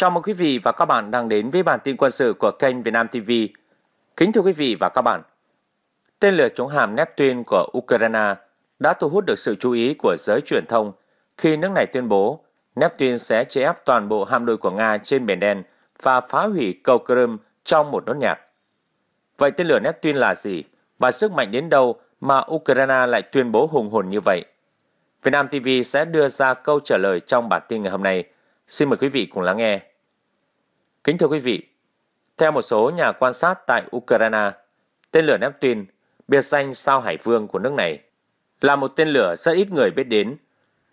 Chào mừng quý vị và các bạn đang đến với bản tin quân sự của kênh Việt Nam TV. Kính thưa quý vị và các bạn, tên lửa chống hạm Neptune của Ukraine đã thu hút được sự chú ý của giới truyền thông khi nước này tuyên bố Neptune sẽ chế áp toàn bộ hạm đội của Nga trên Biển Đen và phá hủy cầu Crimea trong một nốt nhạc. Vậy tên lửa Neptune là gì và sức mạnh đến đâu mà Ukraine lại tuyên bố hùng hồn như vậy? Việt Nam TV sẽ đưa ra câu trả lời trong bản tin ngày hôm nay. Xin mời quý vị cùng lắng nghe. Kính thưa quý vị, theo một số nhà quan sát tại Ukraine, tên lửa Neptune, biệt danh sao Hải Vương của nước này, là một tên lửa rất ít người biết đến,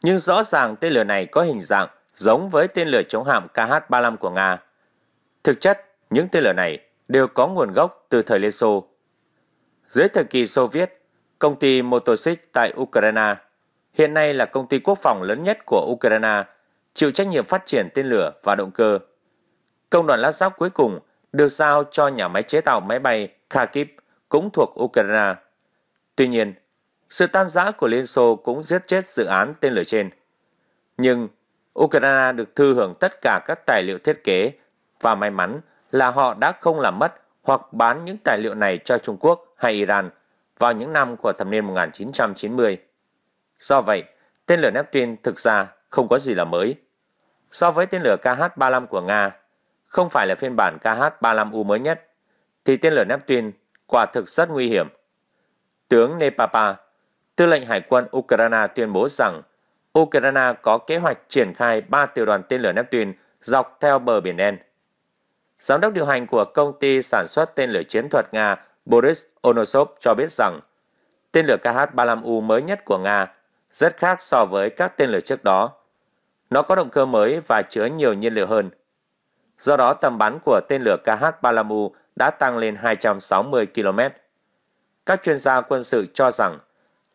nhưng rõ ràng tên lửa này có hình dạng giống với tên lửa chống hạm KH-35 của Nga. Thực chất, những tên lửa này đều có nguồn gốc từ thời Liên Xô. Dưới thời kỳ Xô Viết, công ty Motosic tại Ukraine, hiện nay là công ty quốc phòng lớn nhất của Ukraine, chịu trách nhiệm phát triển tên lửa và động cơ Công đoạn lắp ráp cuối cùng được giao cho nhà máy chế tạo máy bay Kharkiv cũng thuộc Ukraine. Tuy nhiên, sự tan rã của Liên Xô cũng giết chết dự án tên lửa trên. Nhưng Ukraine được thư hưởng tất cả các tài liệu thiết kế và may mắn là họ đã không làm mất hoặc bán những tài liệu này cho Trung Quốc hay Iran vào những năm của thập niên 1990. Do vậy, tên lửa Neptune thực ra không có gì là mới. So với tên lửa KH-35 của Nga, không phải là phiên bản KH-35U mới nhất, thì tên lửa Neptune quả thực rất nguy hiểm. Tướng Nepapa, tư lệnh hải quân Ukraine tuyên bố rằng Ukraine có kế hoạch triển khai 3 tiểu đoàn tên lửa Neptune dọc theo bờ Biển Đen. Giám đốc điều hành của công ty sản xuất tên lửa chiến thuật Nga Boris Onosov cho biết rằng tên lửa KH-35U mới nhất của Nga rất khác so với các tên lửa trước đó. Nó có động cơ mới và chứa nhiều nhiên liệu hơn – do đó tầm bắn của tên lửa kh Palamu đã tăng lên 260 km. Các chuyên gia quân sự cho rằng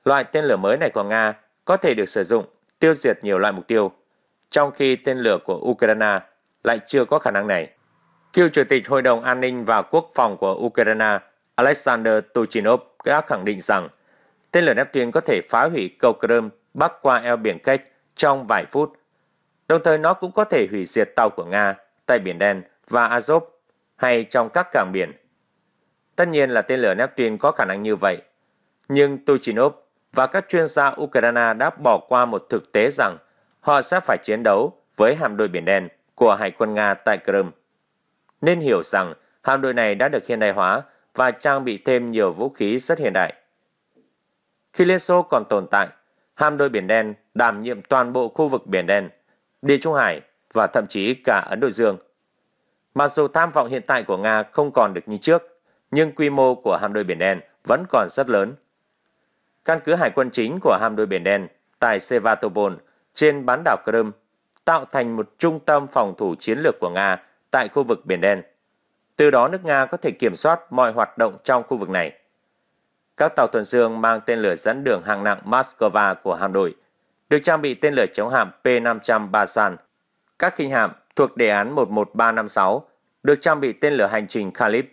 loại tên lửa mới này của Nga có thể được sử dụng tiêu diệt nhiều loại mục tiêu, trong khi tên lửa của Ukraine lại chưa có khả năng này. Cựu Chủ tịch Hội đồng An ninh và Quốc phòng của Ukraine Alexander Tuchinov đã khẳng định rằng tên lửa Neptune có thể phá hủy cầu Crimea bắc qua eo biển Cách trong vài phút, đồng thời nó cũng có thể hủy diệt tàu của Nga tại Biển Đen và Azov hay trong các cảng biển. Tất nhiên là tên lửa Neptune có khả năng như vậy, nhưng Tuchinov và các chuyên gia Ukraine đã bỏ qua một thực tế rằng họ sẽ phải chiến đấu với hạm đội Biển Đen của Hải quân Nga tại Crimea. Nên hiểu rằng hạm đội này đã được hiện đại hóa và trang bị thêm nhiều vũ khí rất hiện đại. Khi Liên Xô còn tồn tại, hạm đội Biển Đen đảm nhiệm toàn bộ khu vực Biển Đen, Địa Trung Hải và thậm chí cả Ấn Độ Dương. Mặc dù tham vọng hiện tại của Nga không còn được như trước, nhưng quy mô của hạm đội Biển Đen vẫn còn rất lớn. Căn cứ hải quân chính của hạm đội Biển Đen tại Sevastopol trên bán đảo Crimea tạo thành một trung tâm phòng thủ chiến lược của Nga tại khu vực Biển Đen. Từ đó nước Nga có thể kiểm soát mọi hoạt động trong khu vực này. Các tàu tuần dương mang tên lửa dẫn đường hạng nặng Moscow của hạm đội được trang bị tên lửa chống hạm P-500 Basan các khinh hạm thuộc đề án 11356 được trang bị tên lửa hành trình Khalib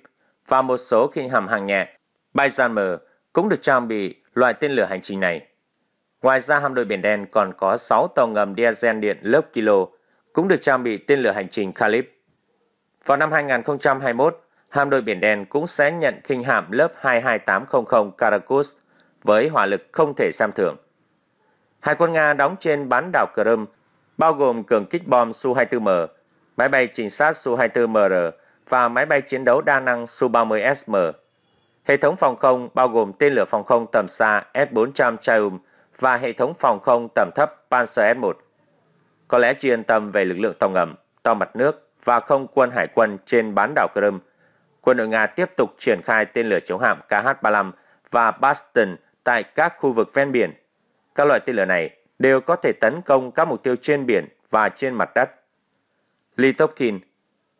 và một số khinh hạm hạng nhẹ. Bayzanmer cũng được trang bị loại tên lửa hành trình này. Ngoài ra hạm đội Biển Đen còn có 6 tàu ngầm diesel điện lớp Kilo cũng được trang bị tên lửa hành trình Khalib. Vào năm 2021, hạm đội Biển Đen cũng sẽ nhận khinh hạm lớp 22800 Karakus với hỏa lực không thể xem thường. Hải quân Nga đóng trên bán đảo Crimea bao gồm cường kích bom Su-24M, máy bay trinh sát Su-24MR và máy bay chiến đấu đa năng Su-30SM. Hệ thống phòng không bao gồm tên lửa phòng không tầm xa S-400 Triumph và hệ thống phòng không tầm thấp Panzer S-1. Có lẽ chỉ yên tâm về lực lượng tàu ngầm, tàu mặt nước và không quân hải quân trên bán đảo Crimea, quân đội Nga tiếp tục triển khai tên lửa chống hạm KH-35 và Bastion tại các khu vực ven biển. Các loại tên lửa này đều có thể tấn công các mục tiêu trên biển và trên mặt đất. Litopkin,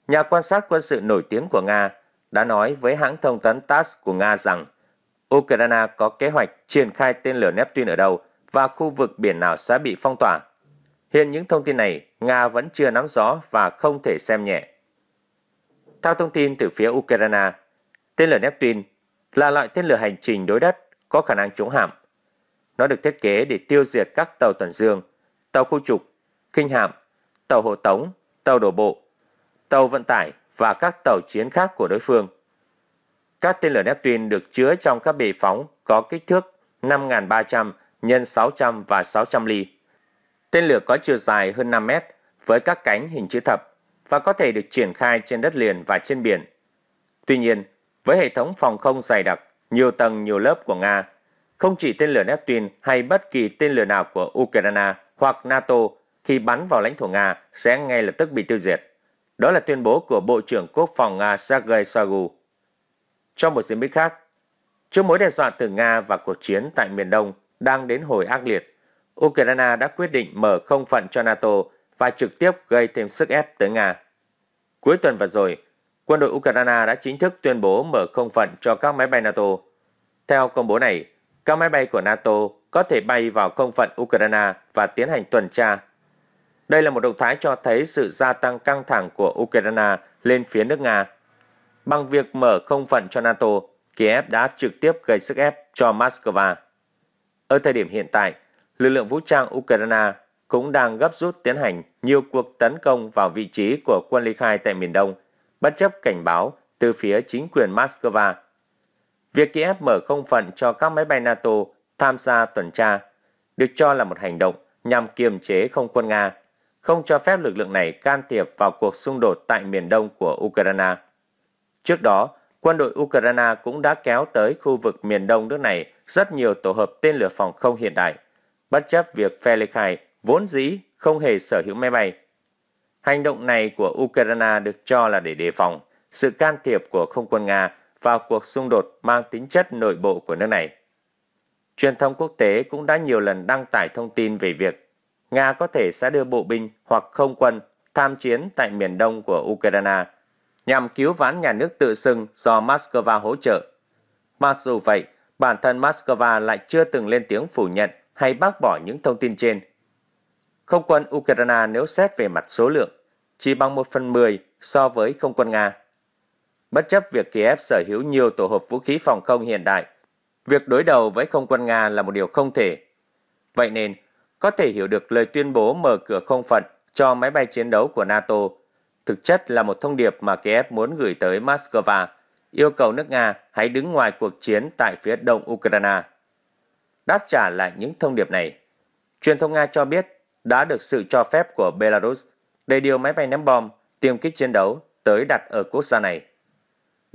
nhà quan sát quân sự nổi tiếng của Nga, đã nói với hãng thông tấn TASS của Nga rằng Ukraine có kế hoạch triển khai tên lửa Neptune ở đâu và khu vực biển nào sẽ bị phong tỏa. Hiện những thông tin này, Nga vẫn chưa nắm rõ và không thể xem nhẹ. Theo thông tin từ phía Ukraine, tên lửa Neptune là loại tên lửa hành trình đối đất có khả năng chống hạm nó được thiết kế để tiêu diệt các tàu tuần dương, tàu khu trục, kinh hạm, tàu hộ tống, tàu đổ bộ, tàu vận tải và các tàu chiến khác của đối phương. Các tên lửa Neptune được chứa trong các bệ phóng có kích thước 5.300 x 600 và 600 ly. Tên lửa có chiều dài hơn 5 mét với các cánh hình chữ thập và có thể được triển khai trên đất liền và trên biển. Tuy nhiên, với hệ thống phòng không dày đặc, nhiều tầng nhiều lớp của Nga, không chỉ tên lửa Neptune hay bất kỳ tên lửa nào của Ukraine hoặc NATO khi bắn vào lãnh thổ Nga sẽ ngay lập tức bị tiêu diệt. Đó là tuyên bố của Bộ trưởng Quốc phòng Nga Sergei Shoigu. Trong một diễn biến khác, trước mối đe dọa từ Nga và cuộc chiến tại miền Đông đang đến hồi ác liệt, Ukraine đã quyết định mở không phận cho NATO và trực tiếp gây thêm sức ép tới Nga. Cuối tuần vừa rồi, quân đội Ukraine đã chính thức tuyên bố mở không phận cho các máy bay NATO. Theo công bố này, các máy bay của NATO có thể bay vào không phận Ukraine và tiến hành tuần tra. Đây là một động thái cho thấy sự gia tăng căng thẳng của Ukraine lên phía nước Nga. Bằng việc mở không phận cho NATO, Kiev đã trực tiếp gây sức ép cho Moscow. Ở thời điểm hiện tại, lực lượng vũ trang Ukraine cũng đang gấp rút tiến hành nhiều cuộc tấn công vào vị trí của quân ly khai tại miền Đông, bất chấp cảnh báo từ phía chính quyền Moscow Việc Kiev mở không phận cho các máy bay NATO tham gia tuần tra được cho là một hành động nhằm kiềm chế không quân Nga, không cho phép lực lượng này can thiệp vào cuộc xung đột tại miền đông của Ukraine. Trước đó, quân đội Ukraine cũng đã kéo tới khu vực miền đông nước này rất nhiều tổ hợp tên lửa phòng không hiện đại, bất chấp việc Felikhai vốn dĩ không hề sở hữu máy bay. Hành động này của Ukraine được cho là để đề phòng sự can thiệp của không quân Nga vào cuộc xung đột mang tính chất nội bộ của nước này. Truyền thông quốc tế cũng đã nhiều lần đăng tải thông tin về việc Nga có thể sẽ đưa bộ binh hoặc không quân tham chiến tại miền đông của Ukraine nhằm cứu vãn nhà nước tự xưng do Moscow hỗ trợ. Mặc dù vậy, bản thân Moscow lại chưa từng lên tiếng phủ nhận hay bác bỏ những thông tin trên. Không quân Ukraine nếu xét về mặt số lượng, chỉ bằng 1 phần 10 so với không quân Nga bất chấp việc Kiev sở hữu nhiều tổ hợp vũ khí phòng không hiện đại. Việc đối đầu với không quân Nga là một điều không thể. Vậy nên, có thể hiểu được lời tuyên bố mở cửa không phận cho máy bay chiến đấu của NATO thực chất là một thông điệp mà Kiev muốn gửi tới Moscow, yêu cầu nước Nga hãy đứng ngoài cuộc chiến tại phía đông Ukraine. Đáp trả lại những thông điệp này, truyền thông Nga cho biết đã được sự cho phép của Belarus để điều máy bay ném bom, tiêm kích chiến đấu tới đặt ở quốc gia này.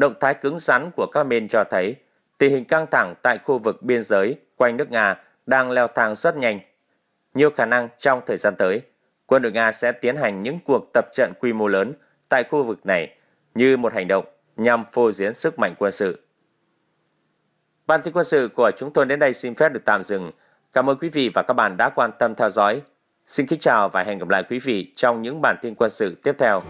Động thái cứng rắn của các bên cho thấy tình hình căng thẳng tại khu vực biên giới quanh nước Nga đang leo thang rất nhanh. Nhiều khả năng trong thời gian tới, quân đội Nga sẽ tiến hành những cuộc tập trận quy mô lớn tại khu vực này như một hành động nhằm phô diễn sức mạnh quân sự. Bản tin quân sự của chúng tôi đến đây xin phép được tạm dừng. Cảm ơn quý vị và các bạn đã quan tâm theo dõi. Xin kính chào và hẹn gặp lại quý vị trong những bản tin quân sự tiếp theo.